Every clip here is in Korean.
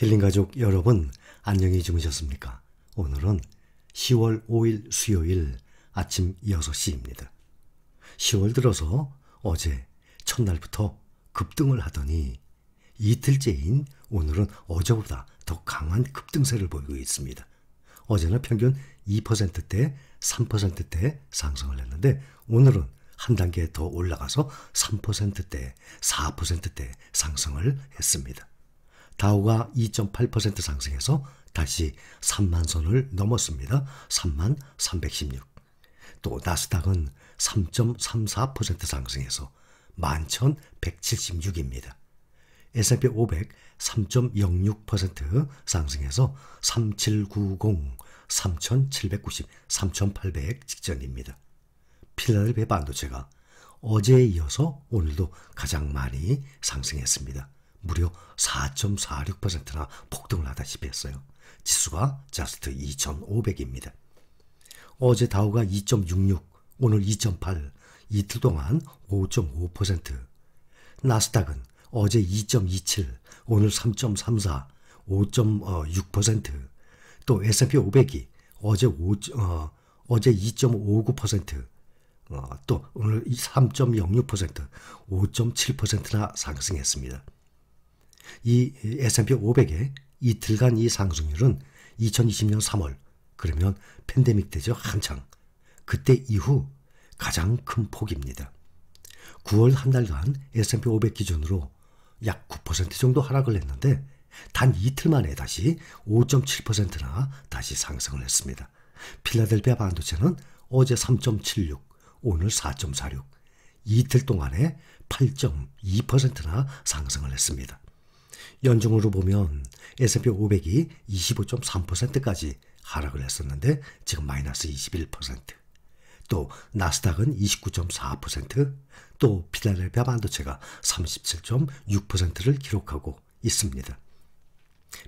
힐링 가족 여러분 안녕히 주무셨습니까? 오늘은 10월 5일 수요일 아침 6시입니다. 10월 들어서 어제 첫날부터 급등을 하더니 이틀째인 오늘은 어제보다 더 강한 급등세를 보이고 있습니다. 어제는 평균 2%대, 3%대 상승을 했는데 오늘은 한 단계 더 올라가서 3%대, 4%대 상승을 했습니다. 다우가 2.8% 상승해서 다시 3만 선을 넘었습니다. 3만 316. 또 나스닥은 3.34% 상승해서 11,176입니다. S&P 500 3.06% 상승해서 3790, 3790, 3800 직전입니다. 필라델피아 반도체가 어제에 이어서 오늘도 가장 많이 상승했습니다. 무려 4.46%나 폭등을 하다시피 했어요. 지수가 자스트 2,500입니다. 어제 다우가 2.66, 오늘 2.8, 이틀 동안 5.5%. 나스닥은 어제 2.27, 오늘 3.34, 5.6%. 또 S&P 500이 어제 5, 어, 어제 2.59%, 어, 또 오늘 3.06%, 5.7%나 상승했습니다. 이 S&P 500의 이틀간 이 상승률은 2020년 3월 그러면 팬데믹 때죠 한창 그때 이후 가장 큰 폭입니다. 9월 한 달간 S&P 500 기준으로 약 9% 정도 하락을 했는데 단 이틀 만에 다시 5.7%나 다시 상승을 했습니다. 필라델피아 반도체는 어제 3.76, 오늘 4.46, 이틀 동안에 8.2%나 상승을 했습니다. 연중으로 보면 S&P 500이 25.3%까지 하락을 했었는데 지금 마이너스 21%. 또 나스닥은 29.4%, 또필라델렐아 반도체가 37.6%를 기록하고 있습니다.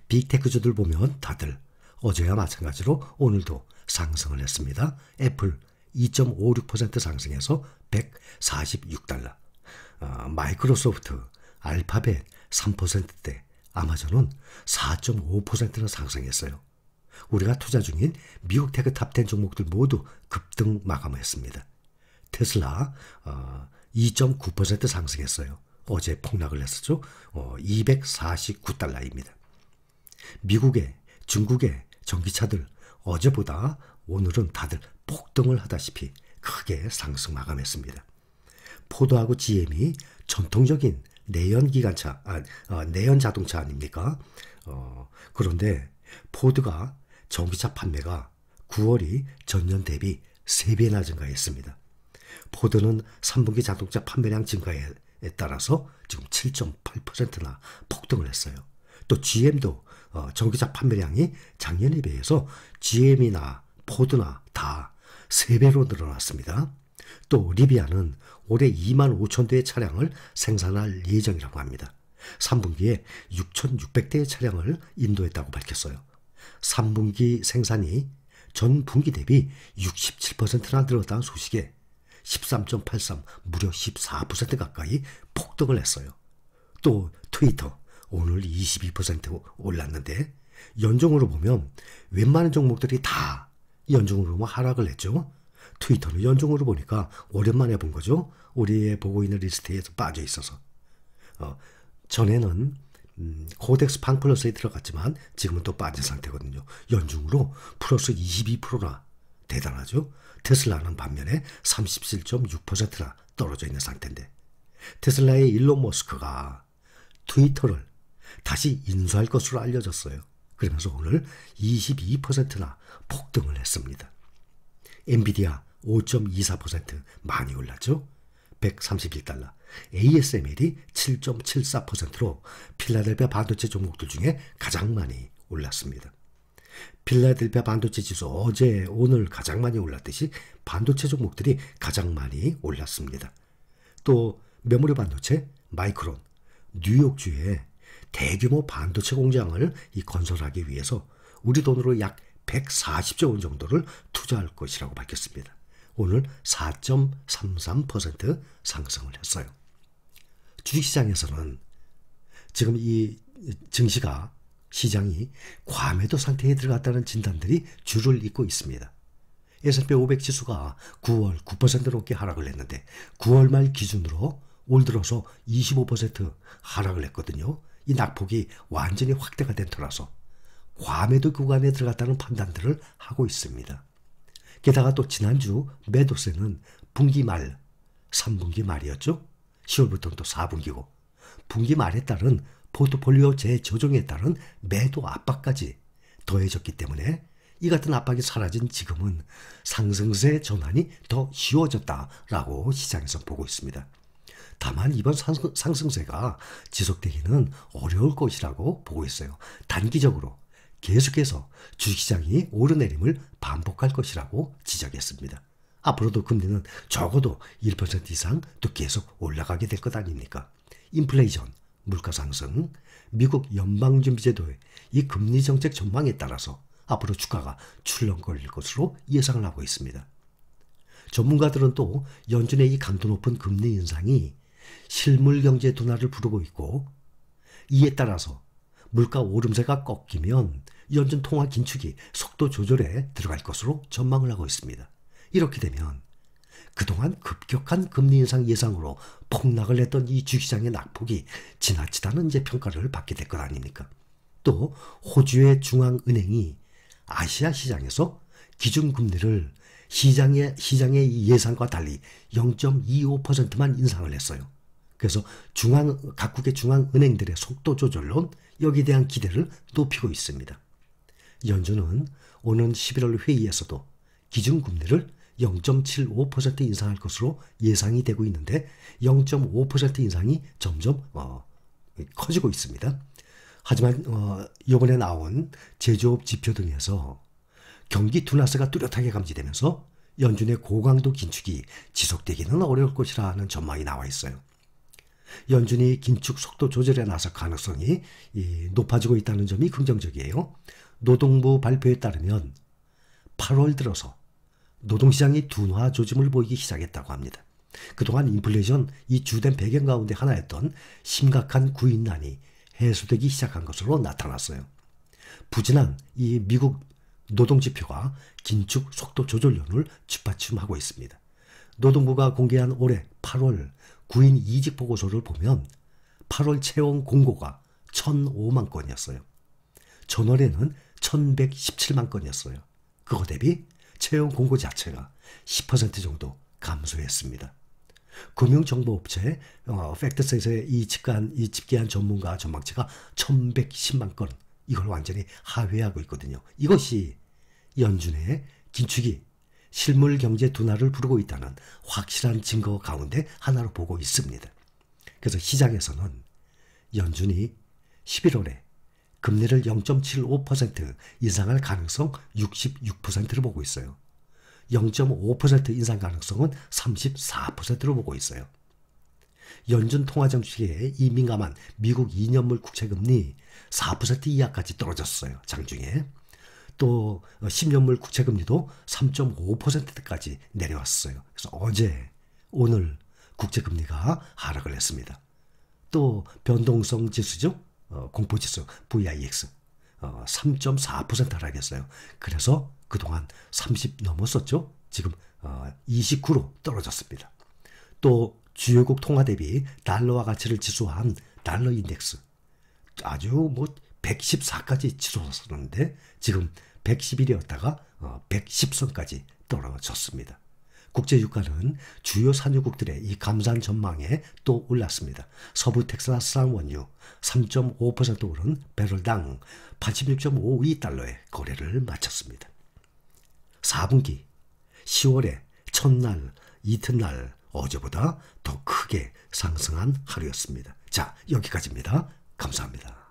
빅테크주들 보면 다들 어제와 마찬가지로 오늘도 상승을 했습니다. 애플 2.56% 상승해서 146달러, 어, 마이크로소프트, 알파벳 3%대, 아마존은 4.5%나 상승했어요. 우리가 투자 중인 미국 테크 탑10 종목들 모두 급등 마감했습니다. 테슬라 어, 2.9% 상승했어요. 어제 폭락을 했었죠. 어, 249달러입니다. 미국의 중국의 전기차들 어제보다 오늘은 다들 폭등을 하다시피 크게 상승 마감했습니다. 포도하고 GM이 전통적인 내연 기관차, 아, 어, 내연 자동차 아닙니까? 어, 그런데 포드가 전기차 판매가 9월이 전년 대비 3배나 증가했습니다. 포드는 3분기 자동차 판매량 증가에 따라서 지금 7.8%나 폭등을 했어요. 또 GM도 어, 전기차 판매량이 작년에 비해서 GM이나 포드나 다 3배로 늘어났습니다. 또 리비아는 올해 2만 5천 대의 차량을 생산할 예정이라고 합니다. 3분기에 6,600대의 차량을 인도했다고 밝혔어요. 3분기 생산이 전 분기 대비 67%나 늘었다는 소식에 13.83 무려 14% 가까이 폭등을 했어요. 또 트위터 오늘 22% 올랐는데 연중으로 보면 웬만한 종목들이 다 연중으로 뭐 하락을 했죠. 트위터를 연중으로 보니까 오랜만에 본 거죠. 우리의 보고 있는 리스트에서 빠져 있어서. 어, 전에는 음, 코덱스 팡플러스에 들어갔지만 지금은 또 빠진 상태거든요. 연중으로 플러스 22%나 대단하죠. 테슬라는 반면에 37.6%나 떨어져 있는 상태인데 테슬라의 일론 머스크가 트위터를 다시 인수할 것으로 알려졌어요. 그러면서 오늘 22%나 폭등을 했습니다. 엔비디아 5.24% 많이 올랐죠? 131달러. ASML이 7.74%로 필라델피아 반도체 종목들 중에 가장 많이 올랐습니다. 필라델피아 반도체 지수 어제 오늘 가장 많이 올랐듯이 반도체 종목들이 가장 많이 올랐습니다. 또 메모리 반도체 마이크론 뉴욕주에 대규모 반도체 공장을 이 건설하기 위해서 우리 돈으로 약 140조 원 정도를 투자할 것이라고 밝혔습니다. 오늘 4.33% 상승을 했어요. 주식시장에서는 지금 이 증시가 시장이 과매도 상태에 들어갔다는 진단들이 줄을 잇고 있습니다. S&P 500 지수가 9월 9%높게 하락을 했는데 9월 말 기준으로 올 들어서 25% 하락을 했거든요. 이 낙폭이 완전히 확대가 된 터라서 과매도 구간에 그 들어갔다는 판단들을 하고 있습니다. 게다가 또 지난주 매도세는 분기 말, 3분기 말이었죠? 10월부터는 또 4분기고, 분기 말에 따른 포트폴리오 재조정에 따른 매도 압박까지 더해졌기 때문에 이 같은 압박이 사라진 지금은 상승세 전환이 더 쉬워졌다라고 시장에서 보고 있습니다. 다만 이번 상승세가 지속되기는 어려울 것이라고 보고 있어요. 단기적으로 계속해서 주식시장이 오르내림을 반복할 것이라고 지적했습니다. 앞으로도 금리는 적어도 1% 이상 또 계속 올라가게 될 것 아닙니까? 인플레이션, 물가상승, 미국 연방준비제도의 이 금리 정책 전망에 따라서 앞으로 주가가 출렁거릴 것으로 예상을 하고 있습니다. 전문가들은 또 연준의 이 강도 높은 금리 인상이 실물 경제 둔화를 부르고 있고 이에 따라서 물가 오름세가 꺾이면 연준 통화 긴축이 속도 조절에 들어갈 것으로 전망을 하고 있습니다. 이렇게 되면 그동안 급격한 금리 인상 예상으로 폭락을 했던 이 주시장의 낙폭이 지나치다는 이제 평가를 받게 될 것 아닙니까? 또 호주의 중앙은행이 아시아 시장에서 기준금리를 시장의, 시장의 예상과 달리 0.25%만 인상을 했어요. 그래서 중앙 각국의 중앙 은행들의 속도 조절로 여기에 대한 기대를 높이고 있습니다. 연준은 오는 11월 회의에서도 기준금리를 0.75% 인상할 것으로 예상이 되고 있는데 0.5% 인상이 점점 어, 커지고 있습니다. 하지만 어, 이번에 나온 제조업 지표 등에서 경기 둔화세가 뚜렷하게 감지되면서 연준의 고강도 긴축이 지속되기는 어려울 것이라는 전망이 나와 있어요. 연준이 긴축 속도 조절에 나설 가능성이 높아지고 있다는 점이 긍정적이에요. 노동부 발표에 따르면 8월 들어서 노동시장이 둔화 조짐을 보이기 시작했다고 합니다. 그동안 인플레이션 이 주된 배경 가운데 하나였던 심각한 구인난이 해소되기 시작한 것으로 나타났어요. 부진한 이 미국 노동지표가 긴축 속도 조절률을 뒷받침하고 있습니다. 노동부가 공개한 올해 8월 구인 이직 보고서를 보면 8월 채용 공고가 1,005만 건이었어요. 전월에는 1,117만 건이었어요. 그거 대비 채용 공고 자체가 10% 정도 감소했습니다. 금융정보업체 어, 팩트센서의이 집간 이 집계한 전문가 전망치가 1,110만 건 이걸 완전히 하회하고 있거든요. 이것이 연준의 긴축이 실물 경제 둔화를 부르고 있다는 확실한 증거 가운데 하나로 보고 있습니다. 그래서 시장에서는 연준이 11월에 금리를 0.75% 인상할 가능성 66%를 보고 있어요. 0.5% 인상 가능성은 34%로 보고 있어요. 연준 통화정책에 이 민감한 미국 2년물 국채금리 4% 이하까지 떨어졌어요. 장중에. 또 10년물 어, 국채금리도 3.5%까지 내려왔어요. 그래서 어제, 오늘 국채금리가 하락을 했습니다. 또 변동성 지수죠. 어, 공포지수 VIX 어, 3.4% 하락했어요. 그래서 그동안 30 넘었었죠. 지금 어, 29로 떨어졌습니다. 또 주요국 통화 대비 달러와 가치를 지수한 달러 인덱스 아주 뭐 114까지 치솟았었는데 지금 111이었다가 110선까지 어, 떨어졌습니다. 국제 유가는 주요 산유국들의 이 감산 전망에 또 올랐습니다. 서부 텍사스산 원유 3.5% 오른 배럴당 86.52달러에 거래를 마쳤습니다. 4분기 10월에 첫날 이튿날 어제보다 더 크게 상승한 하루였습니다. 자, 여기까지입니다. 감사합니다.